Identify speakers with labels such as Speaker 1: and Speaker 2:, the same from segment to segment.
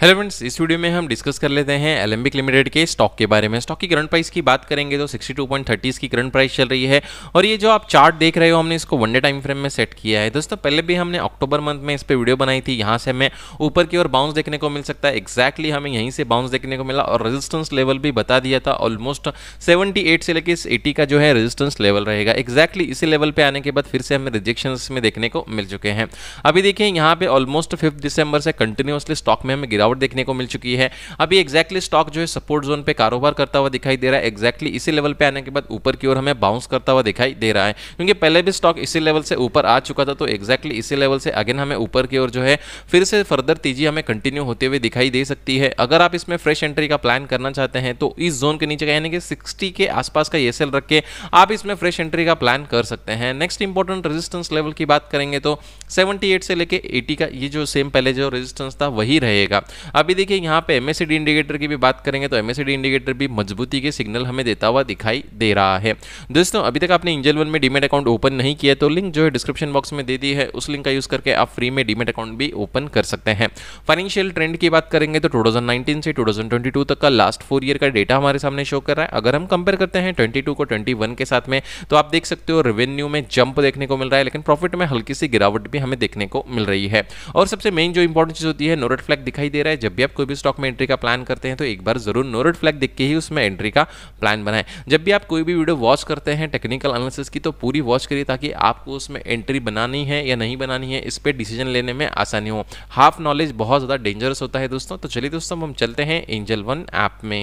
Speaker 1: hello friends इस video में हम डिस्कस कर लेते हैं एलम्बिक लिमिटेड के स्टॉक के बारे में स्टॉक की करंट प्राइस की बात करेंगे तो 62.30 की करंट प्राइस चल रही है और ये जो आप चार्ट देख रहे हो हमने इसको वनडे टाइम फ्रेम में सेट किया है दोस्तों पहले भी हमने अक्टूबर मंथ में इस पर वीडियो बनाई थी यहाँ से हमें ऊपर की ओर बाउंस देखने को मिल सकता है एक्जैक्टली हमें यहीं से बाउंस देखने को मिला और रजिस्टेंस लेवल भी बता दिया था ऑलमोस्ट सेवेंटी से लेकर एटी का जो है रजिस्टेंस लेवल रहेगा एक्जैक्टली इसी लेवल पर आने के बाद फिर से हमें रिजेक्शन में देखने को मिल चुके हैं अभी देखिए यहाँ पे ऑलमोस्ट फिफ्थ दिसंबर से कंटिन्यूसली स्टॉक में हमें गिरावट देखने को मिल चुकी है अभी एक्जैक्टली स्टॉक जो है सपोर्ट जोन पे कारोबार करता हुआ दिखाई दे रहा है एक्जैक्टली इसी लेवल पे आने के बाद ऊपर की ओर हमें बाउंस करता हुआ दिखाई दे रहा है क्योंकि पहले भी स्टॉक इसी लेवल से ऊपर आ चुका था तो एक्जैक्टली इसी लेवल से अगेन हमें ऊपर की ओर जो है फिर से फर्दर तेजी हमें कंटिन्यू होते हुए दिखाई दे सकती है अगर आप इसमें फ्रेश एंट्री का प्लान करना चाहते हैं तो इस जोन के नीचे यानी कि सिक्सटी के आसपास का ये सेल रख के आप इसमें फ्रेश एंट्री का प्लान कर सकते हैं नेक्स्ट इंपॉर्टेंट रेजिस्टेंस लेवल की बात करेंगे तो 78 से लेके एटी का ये जो सेम पहले जो रेजिस्टेंस था वही रहेगा अभी देखिए यहाँ पे एम इंडिकेटर की भी बात करेंगे तो एम इंडिकेटर भी मजबूती के सिग्नल हमें देता हुआ दिखाई दे रहा है दोस्तों अभी तक आपने इंजल वन में डीमेट अकाउंट ओपन नहीं किया तो लिंक जो है डिस्क्रिप्शन बॉक्स में दे दी है उस लिंक का यूज़ करके आप फ्री में डीमेट अकाउंट भी ओपन कर सकते हैं फाइनेंशियल ट्रेंड की बात करेंगे तो 2019 से 2022 तक का लास्ट फोर ईयर का डेटा हमारे सामने शो कर रहा है अगर हम कंपेयर करते हैं 22 को 21 के साथ में तो आप देख सकते हो रेवेन्यू में जंप देखने को मिल रहा है लेकिन प्रॉफिट में हल्की सी गिरावट भी हमें देखने को मिल रही है और सबसे मेन जो इंपॉर्टेंट चीज़ होती है नोरेट फ्लैग दिखाई दे रहा है रहा है जब भी आप कोई भी स्टॉक में एंट्री का प्लान करते हैं तो एक बार जरूर नो रेड फ्लैग देख के ही उसमें एंट्री का प्लान बनाएं जब भी आप कोई भी वीडियो वॉच करते हैं टेक्निकल एनालिसिस की तो पूरी वॉच करिए ताकि आपको उसमें एंट्री बनानी है या नहीं बनानी है इस पर डिसीजन लेने में आसानी हो हाफ नॉलेज बहुत ज़्यादा डेंजरस होता है दोस्तों तो चलिए दोस्तों हम चलते हैं एंजल वन ऐप में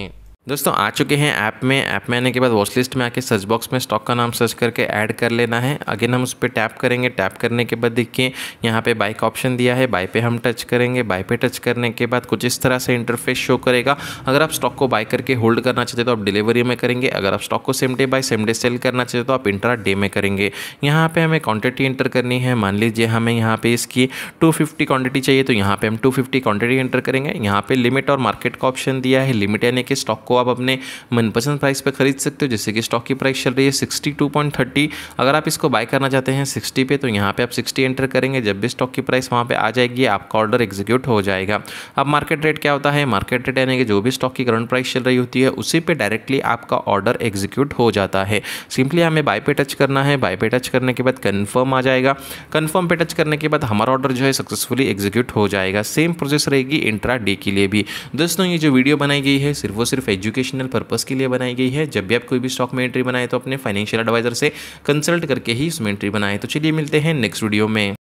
Speaker 1: दोस्तों आ चुके हैं ऐप में ऐप में आने के बाद वॉच लिस्ट में आके सर्च बॉक्स में स्टॉक का नाम सर्च करके ऐड कर लेना है अगेन हम उस पर टैप करेंगे टैप करने के बाद देखिए यहाँ पे बाई का ऑप्शन दिया है बाई पे हम टच करेंगे बाई पे टच करने के बाद कुछ इस तरह से इंटरफेस शो करेगा अगर आप स्टॉक को बाय करके होल्ड करना चाहते तो आप डिलीवरी में करेंगे अगर आप स्टॉक को same day buy same day sell करना चाहते तो आप इंट्रा डे में करेंगे यहाँ पर हमें क्वान्टिटी इंटर करनी है मान लीजिए हमें यहाँ पर इसकी टू फिफ्टी चाहिए तो यहाँ पर हम टू फिफ्टी क्वान्टिटी इंटर करेंगे यहाँ पर लिमिट और मार्केट का ऑप्शन दिया है लिमिट यानी कि स्टॉक को आप अपने मनपसंद प्राइस पर खरीद सकते हो जैसे कि स्टॉक की प्राइस चल रही है सिक्सटी टू पॉइंट थर्टी अगर आप इसको बाय करना चाहते हैं सिक्सटी पे तो यहाँ पे आप सिक्सटी एंटर करेंगे जब भी स्टॉक की प्राइस वहाँ पे आ जाएगी आपका ऑर्डर एग्जीक्यूट हो जाएगा अब मार्केट रेट क्या होता है मार्केट रेट यानी कि जो भी स्टॉक की करंट प्राइस चल रही होती है उसी पर डायरेक्टली आपका ऑर्डर एग्जीक्यूट हो जाता है सिंपली हमें बाय पे टच करना है बाय पे टच करने के बाद कन्फर्म आ जाएगा कन्फर्म पे टच करने के बाद हमारा ऑर्डर जो है सक्सेसफुली एग्जीक्यूट हो जाएगा सेम प्रोसेस रहेगी इंट्रा डे के लिए भी दोस्तों ये जो वीडियो बनाई गई है सिर्फ वो सिर्फ एजुकेशन एजुकेशनल पर्पज़ के लिए बनाई गई है जब भी आप कोई भी स्टॉक में एंट्री बनाए तो अपने फाइनेंशियल एडवाइजर से कंसल्ट करके ही उसमें एंट्री बनाए तो चलिए मिलते हैं नेक्स्ट वीडियो में